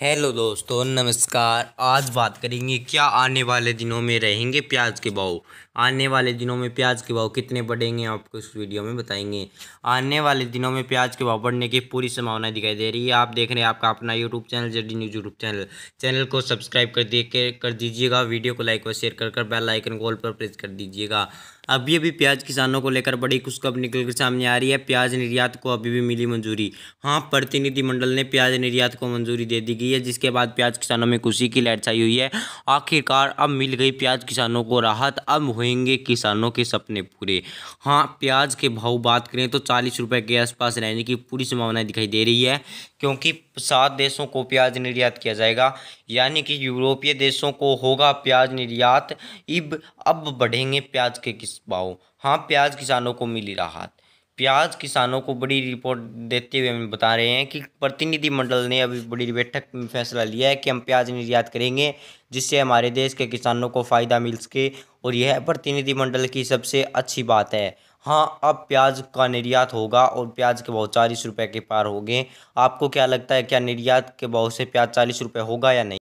hello दोस्तों नमस्कार आज बात करेंगे क्या आने वाले दिनों में रहेंगे प्याज के भाव आने वाले दिनों में प्याज के भाव कितने बढ़ेंगे आपको इस वीडियो में बताएंगे आने वाले दिनों में प्याज के भाव बढ़ने की पूरी संभावना दिखाई दे रही है आप देख रहे हैं आपका अपना YouTube channel JD news YouTube channel channel को सब्सक्राइब कर दे कर दीजिएगा वीडियो को लाइक व शेयर कर कर बेल आइकन कॉल पर प्रेस कर दीजिएगा अभी अभी प्याज किसानों को लेकर बड़ी खुशखबर निकल कर सामने आ रही है प्याज निर्यात को अभी भी मिली मंजूरी हाँ प्रतिनिधिमंडल ने प्याज निर्यात को मंजूरी दे दी की है जिसके बाद प्याज किसानों में खुशी की लहर छाई हुई है आखिरकार अब मिल गई प्याज किसानों को राहत अब होंगे किसानों के सपने पूरे हाँ प्याज के भाव बात करें तो चालीस रुपये के आसपास रहने की पूरी संभावना दिखाई दे रही है क्योंकि सात देशों को प्याज निर्यात किया जाएगा यानी कि यूरोपीय देशों को होगा प्याज निर्यात इब अब बढ़ेंगे प्याज के किस भाव हाँ प्याज किसानों को मिली राहत प्याज किसानों को बड़ी रिपोर्ट देते हुए हमें बता रहे हैं कि प्रतिनिधिमंडल ने अभी बड़ी बैठक में फैसला लिया है कि हम प्याज निर्यात करेंगे जिससे हमारे देश के किसानों को फ़ायदा मिल सके और यह प्रतिनिधिमंडल की सबसे अच्छी बात है हाँ अब प्याज का निर्यात होगा और प्याज के भाव चालीस रुपये के पार हो गए आपको क्या लगता है क्या निर्यात के भाव से प्याज चालीस रुपये होगा या नहीं